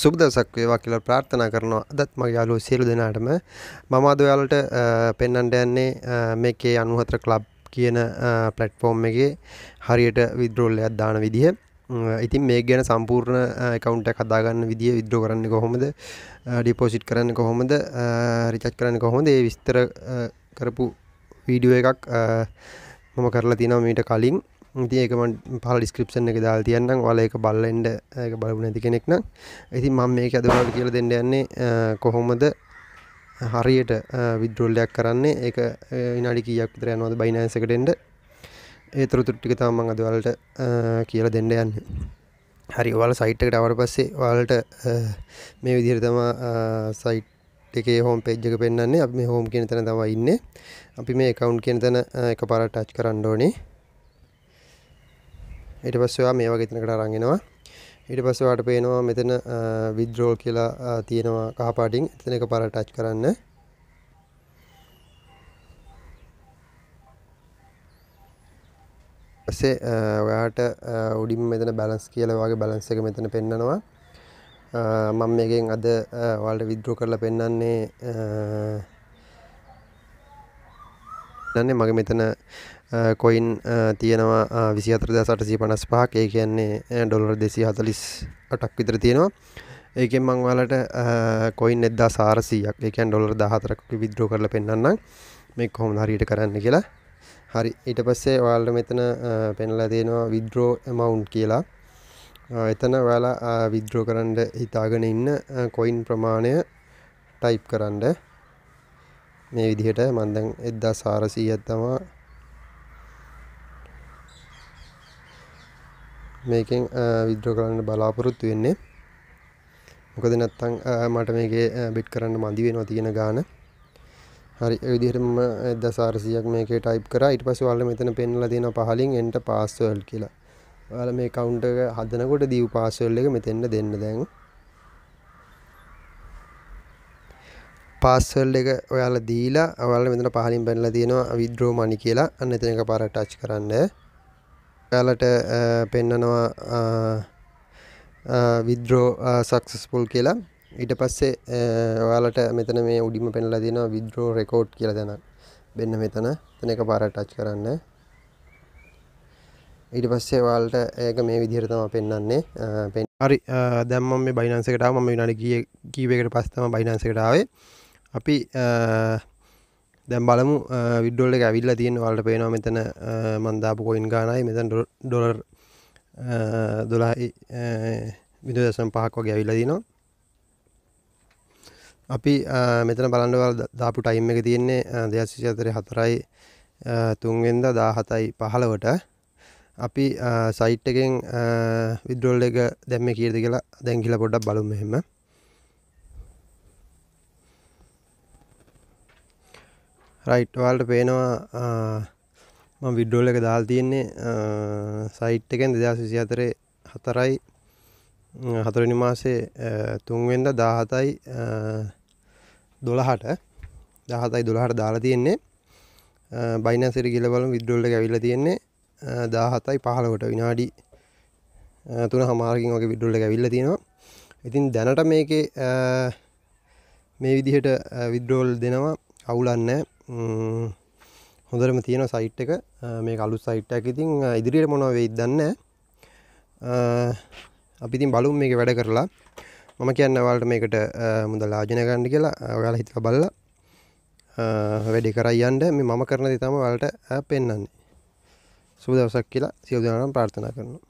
සුබ දවසක් වේවා කියලා ප්‍රාර්ථනා කරනවා. අදත් මගේ යාළුවෝ සියලු දෙනාටම මම අද ඔයාලට පෙන්වන්න යන්නේ මේකේ 94 ක්ලබ් කියන platform එකේ හරියට withdrawal එකක් දාන විදිය. ඉතින් මේක ගැන සම්පූර්ණ account එකක් හදාගන්න විදිය withdraw කරන්නේ කොහොමද? deposit කරන්නේ කොහොමද? recharge කරන්නේ කොහොමද? ඒ විස්තර කරපු වීඩියෝ එකක් මම කරලා තියෙනවා මීට කලින්. ඉති ඒකමන් පල ඩිස්ක්‍රපෂන් එක දාල් තියන්නම් වල එක බල්ලෙන්ඩ එක බලපු නැති කෙනෙක් නම් ඇති මං මේක අදවාට කියල දෙන්න යන්නේ කොහොමද හරියට විද්‍රෝල්ලයක් කරන්නේ ඒක විනාඩි කියක් තරයනවද බයිනෑසකටෙන්ට ඒ තුරතුට්ටික තමන් අදවලට කියල දෙන්න යන්න හරි වල සයිට්කට අවට පස්සේ වාලට මේ විදිරතම සයිට් එකේ හෝම් පෙජ්ජක පෙන්න්නේ අපි හෝම් කියන තැන තවයින්න අපි මේ එකවුන්් කියන තැන එක පරට් ටච් කරන්න ඕනේ ඊට පස්සේ ඔයා මේ වගේ තැනකට අරන් එනවා ඊට පස්සේ ඔයාට පේනවා මෙතන withdrawal කියලා තියෙනවා කහ පාටින් එතන එකපාරට ටච් කරන්න පස්සේ ඔයාට උඩින් මෙතන බැලන්ස් කියලා වගේ බැලන්ස් එක මෙතන පෙන්නනවා මම මේකෙන් අද ඔයාලට withdraw කරලා පෙන්නන්නේ දන්නේ මගේ මෙතන කොයින් තියෙනවා විසිහතර දසටසී පනස් පහක් ඒ කියන්නේ ඩොලර් දෙසි හතලිස් අටක් විතර තියෙනවා ඒකෙන් මං වලට කොයින් එද්දා සාරසීයක් ඒකන් ඩොලර් දහතරක විද්‍රෝ කරල පෙන්න්නම් මේ කොහොම හරියට කරන්න කියලා හරි ඊට පස්සේ ඔයාල්ට මෙතන පෙන්ලා තියෙනවා විද්‍රෝ එමවුන්් කියලා එතන ඔයාලා විද්‍රෝ කරන්න හිතාගෙන ඉන්න කොයින් ප්‍රමාණය ටයිප් කරන්න මේ විදිහට මන්දන් එද්දා සාරසීයත්තමා මේකෙන් විද්‍රෝ කරන්න බලාපොරොත්තු වෙන්නේ මොකද නැත්තං මට මේකේ බෙට් කරන්න මදි වෙනවා තියෙන ගාන හරි විදිහටම දසාරසියක් මේකේ ටයිප් කරා ඊට පස්සේ ඔයාලා මෙතන පෙන්වලා තියෙනවා පහලින් එන්ට පාස්වර්ඩ් කියලා. ඔයාලා මේ account එක හදනකොට දීපු පාස්වර්ඩ් එක මෙතෙන්ට දෙන්න දැන්. පාස්වර්ඩ් එක ඔයාලා දීලා ඔයාලා මෙතන පහලින් පෙන්වලා තියෙනවා withdraw money කියලා. අන්න එතන එකපාරට ටච් කරන්න. යාලට පෙන්නනවා විද්‍රෝ සක්සස්පුල් කියලා ඊට පස්සේ ඔයාලට මෙතන මේ උඩිම පෙන්ලා දෙනවා විද්‍රෝ රෙකෝඩ් කියලා දැනක් බෙන්න මෙතන තන එක පාරට ටච් කරන්න ඊට පස්සේ ඔයාලට ඒක මේ විදිහට තමයි පෙන්වන්නේ පෙන් හරි දැන් මම මේ බයිනන්ස් එකට ආවා මම විනාඩි කීයකට පස්සේ තමයි බයිනන්ස් එකට ආවේ අපි දැම් බලමු විඩ්ඩෝල්ල එක ඇවිල්ල තියෙන වලට පේනවා මෙතන මන්දාපු කොයින් ගානයි මෙතන් ඩොලර් දොලායි විදු දසම් පහක් වගේ ඇවිල්ල දිනවා අපි මෙතන බලන්නවල් දාපු ටයිම් එක තියෙන්නේ දෙයක්සිසිතර හතරයි තුන්වෙන්ද දා හතයි පහළවට අපි සයිට් එකෙන් විද්‍රෝල් එක දැම්ම කියද කියලා දැංකිල පොඩක් බලුම් මෙහෙම රයිට් වාලට පේනවා ම විඩ්ඩෝල එක දාල් තියෙන්නේ සයිට් එකෙන් දෙදා සිසි අතරේ හතරයි හතරනි මාසේ තුන්වෙන්ද දාහතයි දොළහට දහතයි දොළහට දාලා තියෙන්නේ බයිනසිර ගිල බලු විද්‍රෝල්ල ඇවිල්ල තියෙන්නේ දාහතයි පහලකොට විනාඩි තුන හමාරකින් වගේ විඩ්ඩුල්ල ඇවිල්ල තියෙනවා ඉතින් දැනට මේකේ මේ විදිහට විද්‍රෝල් දෙනවා අවුලන්නෑ හොඳරම තියෙන සයිට් එක මේ කලු සයිට්ටක් ඉතින් ඉදිරියට මොනවෙයි දන්න අපිතින් බලුම් මේක වැඩ කරලා මම කියන්න වාල්ට මේකට මුද ලාජන ගණ්ඩ කියලා ඔයාල හිතක බල්ල වැඩි කරයියන්ට මේ මම කරන තම වලට පෙන්න්නන්නේ සුදවසක් කියලා සියවදනම් ප්‍රාර්ථනා කරනවා